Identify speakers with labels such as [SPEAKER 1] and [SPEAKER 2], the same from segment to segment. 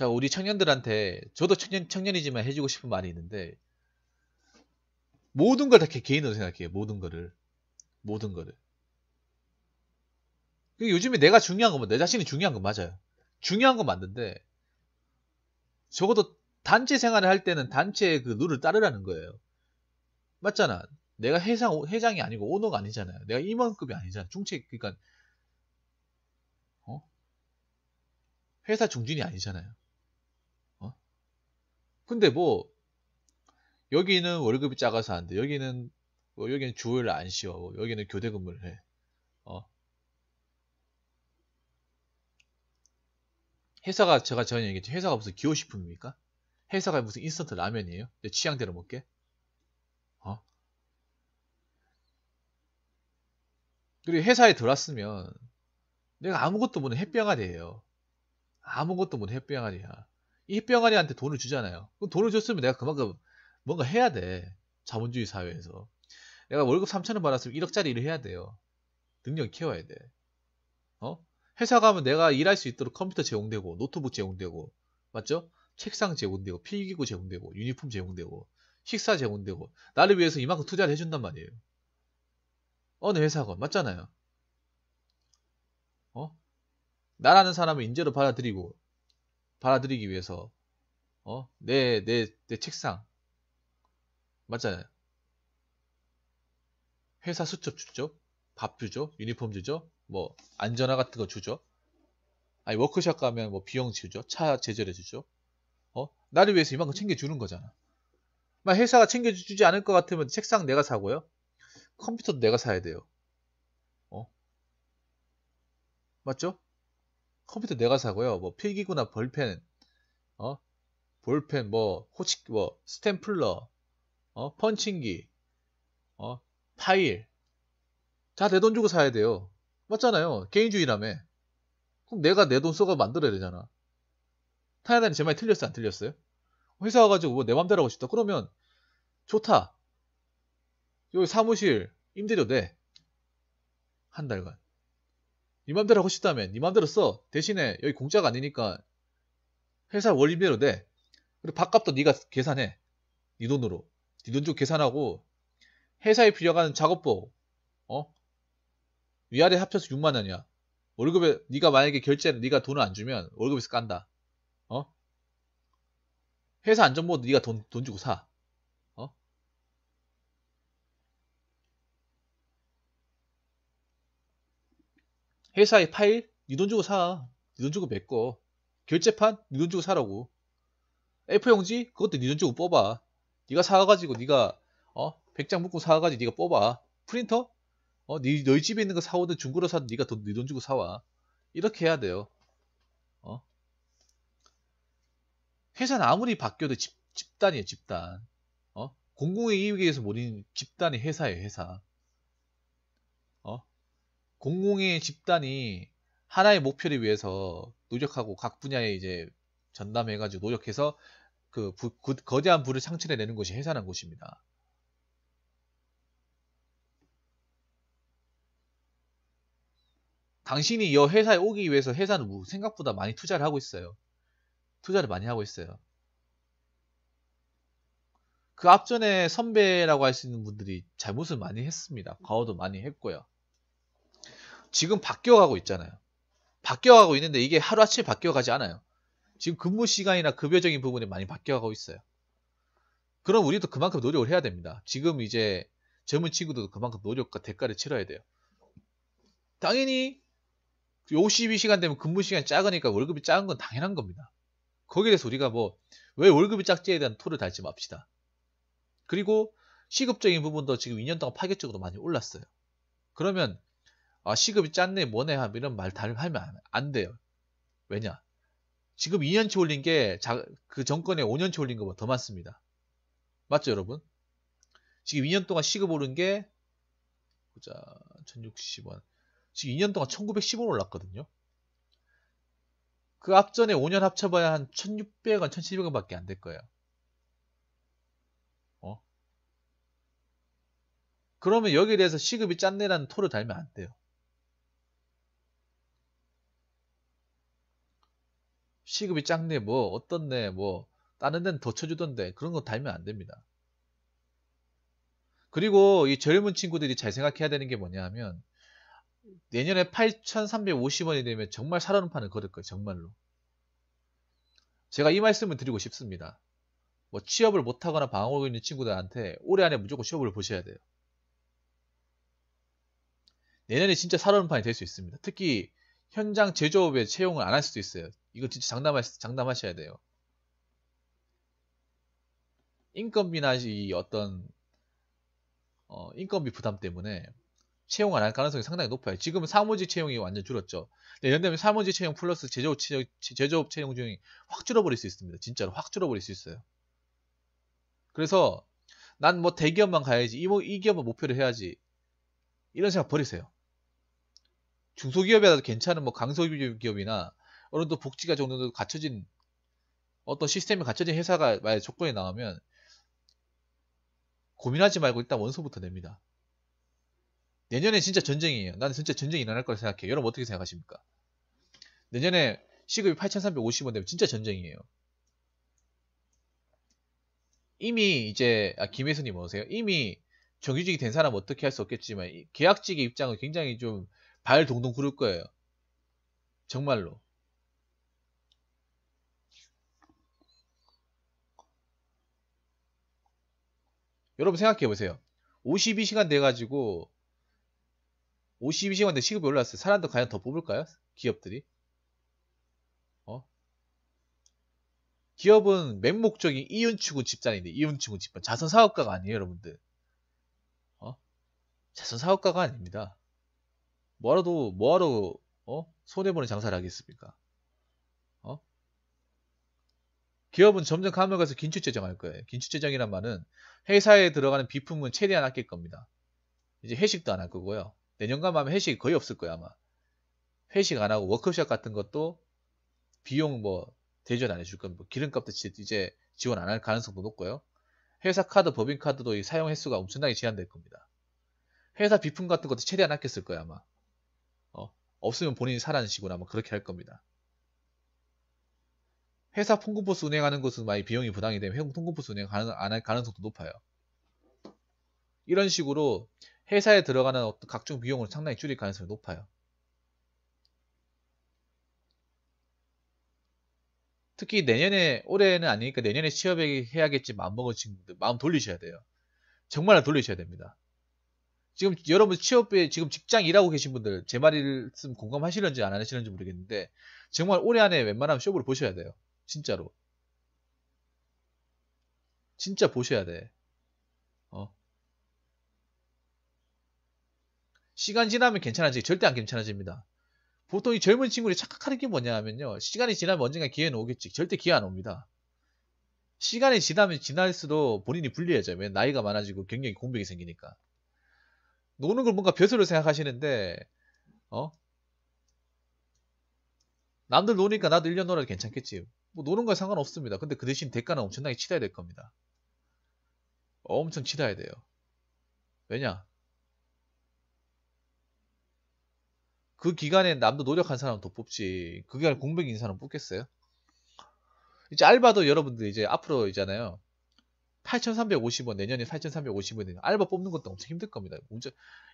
[SPEAKER 1] 자, 우리 청년들한테 저도 청년 청년이지만 해주고 싶은 말이 있는데 모든 걸 다 개인으로 생각해요. 모든 거를 모든 거를. 그 요즘에 내가 중요한 건 내 자신이 중요한 건 맞아요. 중요한 건 맞는데 적어도 단체 생활을 할 때는 단체의 그 룰을 따르라는 거예요. 맞잖아. 내가 회장 회장이 아니고 오너가 아니잖아요. 내가 임원급이 아니잖아. 중책 그러니까 어? 회사 중진이 아니잖아요. 근데 뭐 여기는 월급이 작아서 안 돼. 여기는 뭐 여기는 주일 요안 쉬어. 여기는 교대 근무를 해. 어. 회사가 제가 전에 얘기했죠. 회사가 무슨 기호식품입니까? 회사가 무슨 인스턴트 라면이에요? 내 취향대로 먹게? 어? 그리고 회사에 들어왔으면 내가 아무것도 모르는 햇병아리예요. 아무것도 모르는 햇병아리야. 이 병아리한테 돈을 주잖아요. 그 돈을 줬으면 내가 그만큼 뭔가 해야 돼. 자본주의 사회에서. 내가 월급 3천원 받았으면 1억짜리 일을 해야 돼요. 능력 이 키워야 돼. 어? 회사 가면 내가 일할 수 있도록 컴퓨터 제공되고, 노트북 제공되고, 맞죠? 책상 제공되고, 필기구 제공되고, 유니폼 제공되고, 식사 제공되고, 나를 위해서 이만큼 투자를 해준단 말이에요. 어느 회사건 맞잖아요. 어? 나라는 사람을 인재로 받아들이고, 받아들이기 위해서 어? 내, 내, 내 책상 맞잖아요. 회사 수첩 주죠. 밥 주죠. 유니폼 주죠. 뭐 안전화 같은 거 주죠. 아니 워크샵 가면 뭐 비용 주죠. 차 제절해 주죠. 어? 나를 위해서 이만큼 챙겨주는 거잖아. 막 회사가 챙겨주지 않을 것 같으면 책상 내가 사고요. 컴퓨터도 내가 사야 돼요. 어? 맞죠? 컴퓨터 내가 사고요. 뭐 필기구나 볼펜 어, 볼펜, 뭐 호치, 뭐 스탬플러, 어, 펀칭기, 어, 파일 다 내 돈 주고 사야 돼요. 맞잖아요. 개인주의라며. 그럼 내가 내 돈 써가 만들어야 되잖아. 타야다니 제 말이 틀렸어안 틀렸어요? 회사 와가지고 뭐내 맘대로 하고 싶다. 그러면 좋다. 여기 사무실 임대료 내. 한 달간. 네 맘대로 하고 싶다면 네 맘대로 써. 대신에 여기 공짜가 아니니까 회사 월리대로 내. 그리고 밥값도 니가 계산해. 네 돈으로. 니돈좀 네 계산하고 회사에 빌려가는 작업복 어? 위아래 합쳐서 6만 원이야. 월급에 니가 만약에 결제를 니가 돈을 안 주면 월급에서 깐다. 어? 회사 안전보도 니가 돈, 돈 주고 사. 회사의 파일 네 돈 주고 사. 네 돈 주고 메꿔. 결제판 네 돈 주고 사라고. F용지 그것도 네 돈 주고 뽑아. 니가 사가지고 니가어 100장 묶고 사가지고 니가 뽑아. 프린터 어 네, 너희 집에 있는 거 사오든 중고로 사든 니가 돈, 네돈 주고 사와. 이렇게 해야 돼요. 어? 회사는 아무리 바뀌어도 집, 집단이에요, 집단. 어? 공공의 이익에 의해서 모인 집단의 회사예요, 회사. 어? 공공의 집단이 하나의 목표를 위해서 노력하고 각 분야에 이제 전담해가지고 노력해서 그 부, 거대한 부를 창출해내는 것이 회사라는 것입니다. 당신이 이 회사에 오기 위해서 회사는 생각보다 많이 투자를 하고 있어요. 투자를 많이 하고 있어요. 그 앞전에 선배라고 할 수 있는 분들이 잘못을 많이 했습니다. 과오도 많이 했고요. 지금 바뀌어가고 있잖아요. 바뀌어가고 있는데 이게 하루아침에 바뀌어가지 않아요. 지금 근무 시간이나 급여적인 부분이 많이 바뀌어가고 있어요. 그럼 우리도 그만큼 노력을 해야 됩니다. 지금 이제 젊은 친구들도 그만큼 노력과 대가를 치러야 돼요. 당연히 52시간 되면 근무 시간이 작으니까 월급이 작은 건 당연한 겁니다. 거기에 대해서 우리가 뭐 왜 월급이 작지에 대한 토를 달지 맙시다. 그리고 시급적인 부분도 지금 2년 동안 파격적으로 많이 올랐어요. 그러면 아, 시급이 짰네, 뭐네, 이런 말 하면 안 돼요. 왜냐? 지금 2년치 올린 게 그 정권에 5년치 올린 것보다 더 많습니다. 맞죠, 여러분? 지금 2년 동안 시급 오른 게 보자, 1060원. 지금 2년 동안 1910원 올랐거든요. 그 앞전에 5년 합쳐봐야 한 1600원, 1700원 밖에 안 될 거예요. 어? 그러면 여기에 대해서 시급이 짠내라는 토를 달면 안 돼요. 시급이 작네 뭐 어떻네 뭐 다른 데는 더 쳐주던데 그런 거 달면 안 됩니다. 그리고 이 젊은 친구들이 잘 생각해야 되는 게 뭐냐 하면 내년에 8,350원이 되면 정말 살아는 판을 걸을 거예요. 정말로. 제가 이 말씀을 드리고 싶습니다. 뭐 취업을 못하거나 방황하고 있는 친구들한테 올해 안에 무조건 취업을 보셔야 돼요. 내년에 진짜 살아는 판이 될 수 있습니다. 특히 현장 제조업에 채용을 안 할 수도 있어요. 이거 진짜 장담하, 장담하셔야 돼요. 인건비나 이 어떤 어, 인건비 부담 때문에 채용 안 할 가능성이 상당히 높아요. 지금 사무직 채용이 완전 줄었죠. 근데 연대면 사무직 채용 플러스 제조업 채용, 제조업 채용 중이 확 줄어버릴 수 있습니다. 진짜로 확 줄어버릴 수 있어요. 그래서 난 뭐 대기업만 가야지, 이, 뭐, 이 기업만 목표를 해야지 이런 생각 버리세요. 중소기업이라도 괜찮은 뭐 강소기업이나 어느 정도 복지가 정도 갖춰진 어떤 시스템이 갖춰진 회사가 만약 조건이 나오면 고민하지 말고 일단 원소부터 냅니다. 내년에 진짜 전쟁이에요. 나는 진짜 전쟁이 일어날 거라 생각해요. 여러분 어떻게 생각하십니까? 내년에 시급이 8,350원 되면 진짜 전쟁이에요. 이미 이제 아, 김혜선님 뭐세요? 이미 정규직이 된 사람 어떻게 할 수 없겠지만 계약직의 입장은 굉장히 좀 발 동동 구를 거예요. 정말로. 여러분 생각해 보세요. 52시간 돼가지고 52시간 돼 시급이 올랐어요. 사람도 과연 더 뽑을까요? 기업들이? 어? 기업은 맹목적인 이윤추구 집단인데 이윤추구 집단 자선 사업가가 아니에요, 여러분들. 어? 자선 사업가가 아닙니다. 뭐하러도 뭐하러 어? 손해 보는 장사를 하겠습니까? 기업은 점점 감액해서 긴축 재정할 거예요. 긴축 재정이란 말은 회사에 들어가는 비품은 최대한 아낄 겁니다. 이제 회식도 안 할 거고요. 내년간 하면 회식이 거의 없을 거예요, 아마. 회식 안 하고 워크숍 같은 것도 비용 뭐 대전 안 해줄 건뭐 기름값도 이제 지원 안 할 가능성도 높고요. 회사 카드, 법인 카드도 사용 횟수가 엄청나게 제한될 겁니다. 회사 비품 같은 것도 최대한 아꼈을 거예요, 아마. 어, 없으면 본인이 사라는 식으로 아마 그렇게 할 겁니다. 회사 통금포스 운행하는 것은 많이 비용이 부담이 되면 회사 통근포스 운행 안할 가능성도 높아요. 이런 식으로 회사에 들어가는 어떤 각종 비용을 상당히 줄일 가능성이 높아요. 특히 내년에 올해는 아니니까 내년에 취업에 해야겠지 마음먹은 친구들 마음 돌리셔야 돼요. 정말 돌리셔야 됩니다. 지금 여러분 취업에 지금 직장 일하고 계신 분들 제 말을 씀 공감하시는지 안 하시는지 모르겠는데 정말 올해 안에 웬만하면 쇼부를 보셔야 돼요. 진짜로. 진짜 보셔야 돼. 어. 시간 지나면 괜찮아지기 절대 안 괜찮아집니다. 보통 이 젊은 친구들이 착각하는 게 뭐냐 하면요. 시간이 지나면 언젠가 기회는 오겠지. 절대 기회 안 옵니다. 시간이 지나면 지날수록 본인이 불리해져요. 왜 나이가 많아지고 경력이 공백이 생기니까. 노는 걸 뭔가 벼슬로 생각하시는데, 어? 남들 노니까 나도 1년 놀아도 괜찮겠지. 뭐 노는 거에 상관없습니다. 근데 그 대신 대가는 엄청나게 치다야될 겁니다. 엄청 치다야 돼요. 왜냐? 그 기간에 남도 노력한 사람 더 뽑지. 그 기간에 공백인 사람 뽑겠어요? 이제 알바도 여러분들 이제 앞으로 있잖아요. 8,350원, 내년에 8,350원이 알바 뽑는 것도 엄청 힘들 겁니다.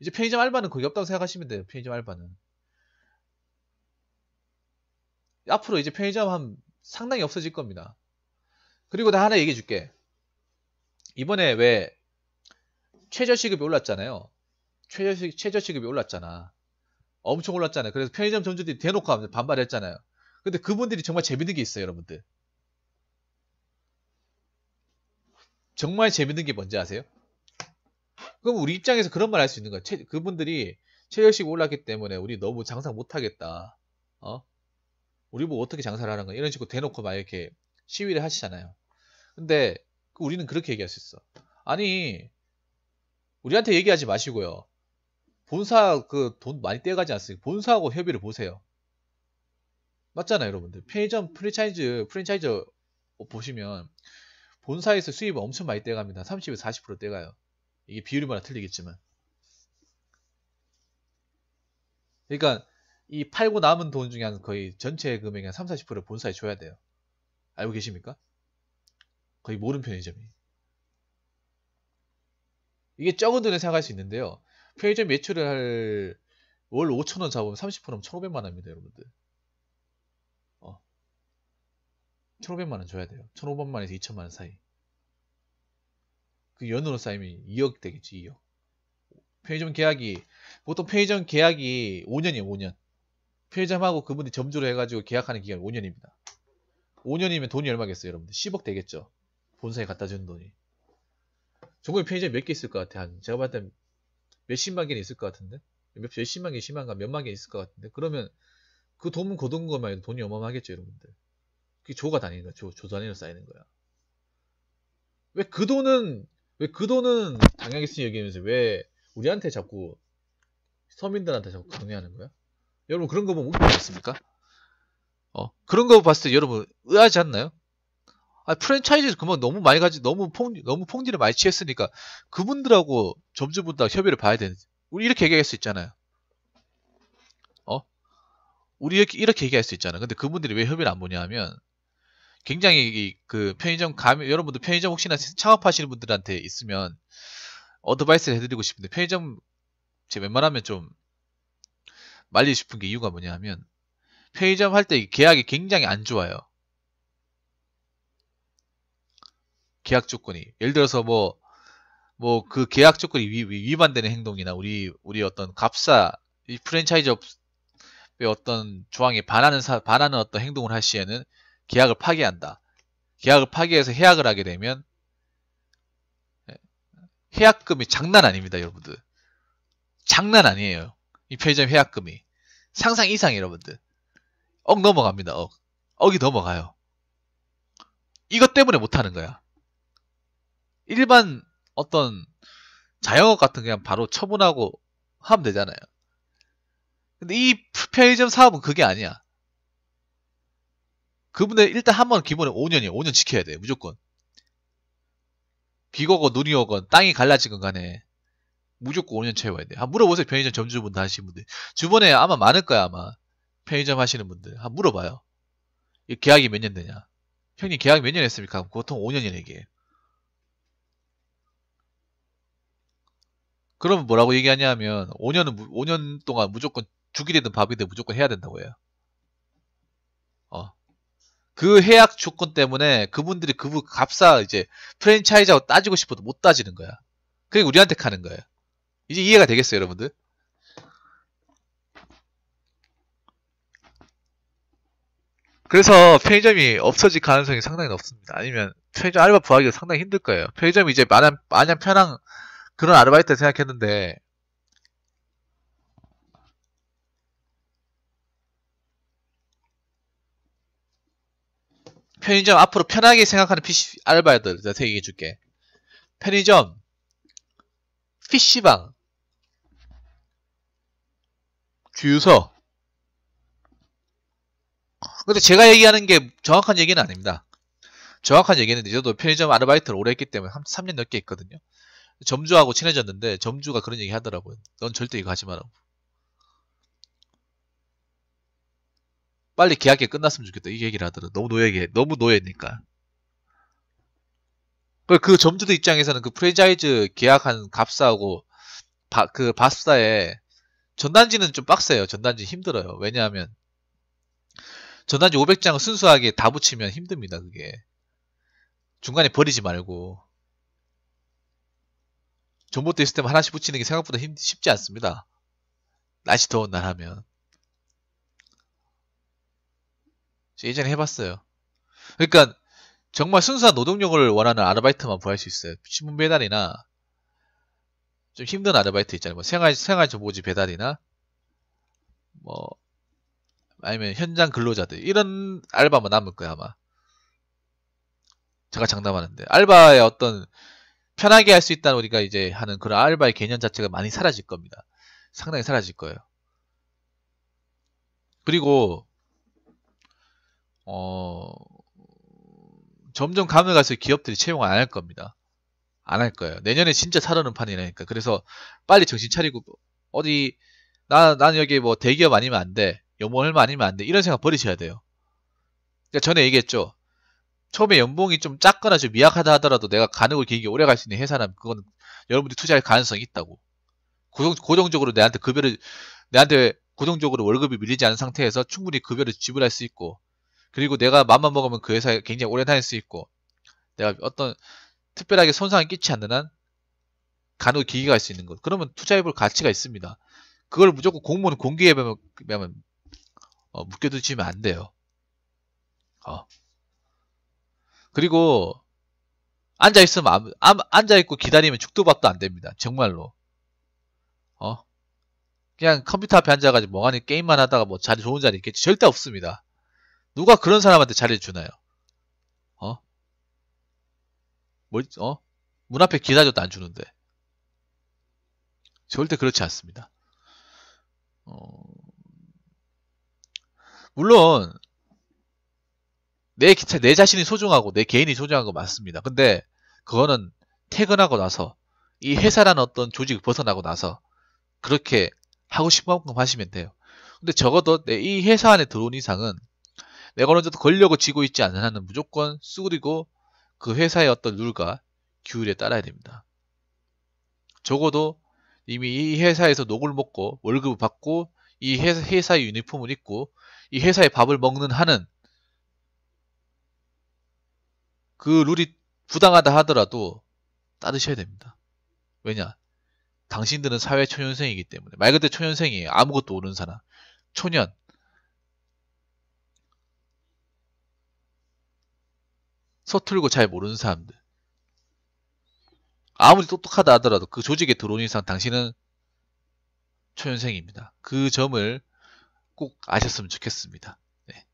[SPEAKER 1] 이제 편의점 알바는 거의 없다고 생각하시면 돼요. 편의점 알바는. 앞으로 이제 편의점 한 상당히 없어질 겁니다. 그리고 나 하나 얘기해 줄게. 이번에 왜 최저시급이 올랐잖아요. 최저시, 최저시급이 올랐잖아. 엄청 올랐잖아요. 그래서 편의점 점주들이 대놓고 반발했잖아요. 근데 그분들이 정말 재밌는 게 있어요, 여러분들. 정말 재밌는 게 뭔지 아세요? 그럼 우리 입장에서 그런 말 할 수 있는 거예요 그분들이 최저시급 올랐기 때문에 우리 너무 장사 못하겠다. 어? 우리 뭐 어떻게 장사를 하는 거야 이런 식으로 대놓고 막 이렇게 시위를 하시잖아요. 근데 그 우리는 그렇게 얘기할 수 있어. 아니 우리한테 얘기하지 마시고요. 본사 그 돈 많이 떼가지 않습니까? 본사하고 협의를 보세요. 맞잖아요, 여러분들. 편의점 프랜차이즈 프랜차이즈 보시면 본사에서 수입 엄청 많이 떼갑니다. 30에서 40% 떼가요. 이게 비율이 많아 틀리겠지만. 그러니까 이 팔고 남은 돈 중에 한 거의 전체 금액의 한 3, 40%를 본사에 줘야 돼요. 알고 계십니까? 거의 모른 편의점이. 이게 적은 돈에 생각할 수 있는데요. 편의점 매출을 할 월 5천원 잡으면 30%면 1,500만 원입니다, 여러분들. 어. 1,500만 원 줘야 돼요. 1,500만 원에서 2천만 원 사이. 그 연으로 쌓이면 2억 되겠지, 2억. 편의점 계약이 보통 편의점 계약이 5년이에요 5년 필점하고 그분이 점주로 해가지고 계약하는 기간이 5년입니다. 5년이면 돈이 얼마겠어요, 여러분들? 10억 되겠죠? 본사에 갖다 주는 돈이. 정말 편의점 몇개 있을 것 같아. 한, 제가 봤을 땐 몇십만 개는 있을 것 같은데? 몇, 몇십만 개, 십만가, 몇만 개 있을 것 같은데? 그러면 그 돈은 거둔 그 것만 해도 돈이 어마어마하겠죠, 여러분들? 그게 조가 다니는 거야. 조, 조 단위로 쌓이는 거야. 왜 그 돈은, 왜 그 돈은 당연히 쓰여기면서 왜 우리한테 자꾸 서민들한테 자꾸 강요하는 거야? 여러분 그런 거 보면 웃기지 않습니까? 어 그런 거 봤을 때 여러분 의아하지 않나요? 아 프랜차이즈 그만 너무 많이 가지 너무 폭 너무 폭리를 많이 취했으니까 그분들하고 점주분들하고 협의를 봐야 되는 데 우리 이렇게 얘기할 수 있잖아요. 어 우리 이렇게 이렇게 얘기할 수 있잖아. 요 근데 그분들이 왜 협의를 안 보냐 하면 굉장히 그 편의점 가면 여러분들 편의점 혹시나 창업하시는 분들한테 있으면 어드바이스를 해드리고 싶은데 편의점 제 웬만하면 좀 말리고 싶은 게 이유가 뭐냐 하면 편의점 할 때 계약이 굉장히 안 좋아요. 계약 조건이. 예를 들어서 뭐, 뭐 그 계약 조건이 위, 반되는 행동이나 우리, 우리 어떤 값사, 이 프랜차이즈 업의 어떤 조항에 반하는, 사, 반하는 어떤 행동을 할 시에는 계약을 파기한다. 계약을 파기해서 해약을 하게 되면 예, 해약금이 장난 아닙니다, 여러분들. 장난 아니에요. 이 편의점 해약금이 상상 이상 여러분들 억 넘어갑니다 억 억이 넘어가요 이것 때문에 못하는 거야 일반 어떤 자영업 같은 그냥 바로 처분하고 하면 되잖아요 근데 이 편의점 사업은 그게 아니야 그분들 일단 한번 기본에 5년이에요 5년 지켜야 돼 무조건 비가 오건 눈이 오건 땅이 갈라진건 간에 무조건 5년 채워야 돼. 한 물어보세요. 편의점 점주분들 하시는 분들. 주변에 아마 많을 거야, 아마. 편의점 하시는 분들. 한 물어봐요. 이 계약이 몇 년 되냐? 형님 계약 몇 년 했습니까? 보통 5년이네, 이게. 그럼 뭐라고 얘기하냐면 5년은 5년 동안 무조건 죽이 되든 밥이 되든 무조건 해야 된다고 해요. 어. 그 해약 조건 때문에 그분들이 그분 그 값싸 이제 프랜차이즈하고 따지고 싶어도 못 따지는 거야. 그게 우리한테 가는 거야 이제 이해가 되겠어요, 여러분들? 그래서 편의점이 없어질 가능성이 상당히 높습니다. 아니면 편의점 알바 구하기가 상당히 힘들 거예요. 편의점이 이제 마냥, 마냥 편한 그런 아르바이트 생각했는데 편의점 앞으로 편하게 생각하는 PC 알바들 내가 얘기해줄게. 편의점, PC방, 주유소. 근데 제가 얘기하는 게 정확한 얘기는 아닙니다. 정확한 얘기는 저도 편의점 아르바이트를 오래 했기 때문에 3년 넘게 했거든요. 점주하고 친해졌는데 점주가 그런 얘기 하더라고요. 넌 절대 이거 하지 마라고. 빨리 계약이 끝났으면 좋겠다. 이 얘기를 하더라. 너무 노예게 너무 노예니까. 그, 점주들 입장에서는 그 프랜차이즈 계약한 값싸고 바, 그밥사에 전단지는 좀 빡세요. 전단지 힘들어요. 왜냐하면 전단지 500장 순수하게 다 붙이면 힘듭니다. 그게 중간에 버리지 말고 전봇대 시스템 하나씩 붙이는 게 생각보다 힘, 쉽지 않습니다. 날씨 더운 날 하면 예전에 해봤어요. 그러니까 정말 순수한 노동력을 원하는 아르바이트만 구할 수 있어요. 신문 배달이나 좀 힘든 아르바이트 있잖아요. 뭐 생활 생활 정보지 배달이나 뭐 아니면 현장 근로자들 이런 알바만 뭐 남을 거야 아마. 제가 장담하는데 알바의 어떤 편하게 할 수 있다는 우리가 이제 하는 그런 알바의 개념 자체가 많이 사라질 겁니다. 상당히 사라질 거예요. 그리고 어 점점 감을 갈수록 기업들이 채용 을안 할 겁니다. 안할 거예요. 내년에 진짜 살아는 판이라니까. 그래서 빨리 정신 차리고 어디 나 나는 여기 뭐 대기업 아니면 안 돼. 연봉얼마 아니면 안 돼. 이런 생각 버리셔야 돼요. 그러니까 전에 얘기했죠. 처음에 연봉이 좀 작거나 좀 미약하다 하더라도 내가 가능을 길게 오래 갈 수 있는 회사라면 그건 여러분들이 투자할 가능성이 있다고. 고정, 고정적으로 내한테 급여를 내한테 고정적으로 월급이 밀리지 않은 상태에서 충분히 급여를 지불할 수 있고 그리고 내가 맘만 먹으면 그 회사에 굉장히 오래 다닐 수 있고 내가 어떤 특별하게 손상을 끼치 지 않는 한 간혹 기기가 할 수 있는 것. 그러면 투자해볼 가치가 있습니다. 그걸 무조건 공무원 공기에 보면 어, 묶여두시면 안 돼요. 어. 그리고 앉아 있으면 앉아 있고 기다리면 죽도 밥도 안 됩니다. 정말로. 어. 그냥 컴퓨터 앞에 앉아가지고 멍하니 게임만 하다가 뭐 자리 좋은 자리 있겠지 절대 없습니다. 누가 그런 사람한테 자리를 주나요? 뭘, 뭐, 어? 문 앞에 기다려도 안 주는데. 절대 그렇지 않습니다. 어... 물론, 내, 기차, 내 자신이 소중하고 내 개인이 소중한 거 맞습니다. 근데, 그거는 퇴근하고 나서, 이 회사라는 어떤 조직 벗어나고 나서, 그렇게 하고 싶은 만큼 하시면 돼요. 근데 적어도 내, 이 회사 안에 들어온 이상은, 내가 어느 정도 권력을 쥐고 있지 않는 한은 무조건 쑥그리고 그 회사의 어떤 룰과 규율에 따라야 됩니다. 적어도 이미 이 회사에서 녹을 먹고 월급을 받고 이 회사, 의 유니폼을 입고 이 회사의 밥을 먹는 한은 그 룰이 부당하다 하더라도 따르셔야 됩니다. 왜냐? 당신들은 사회 초년생이기 때문에 말 그대로 초년생이에요. 아무것도 모르는 사람. 초년, 서툴고 잘 모르는 사람들. 아무리 똑똑하다 하더라도 그 조직에 들어온 이상 당신은 초년생입니다. 그 점을 꼭 아셨으면 좋겠습니다. 네.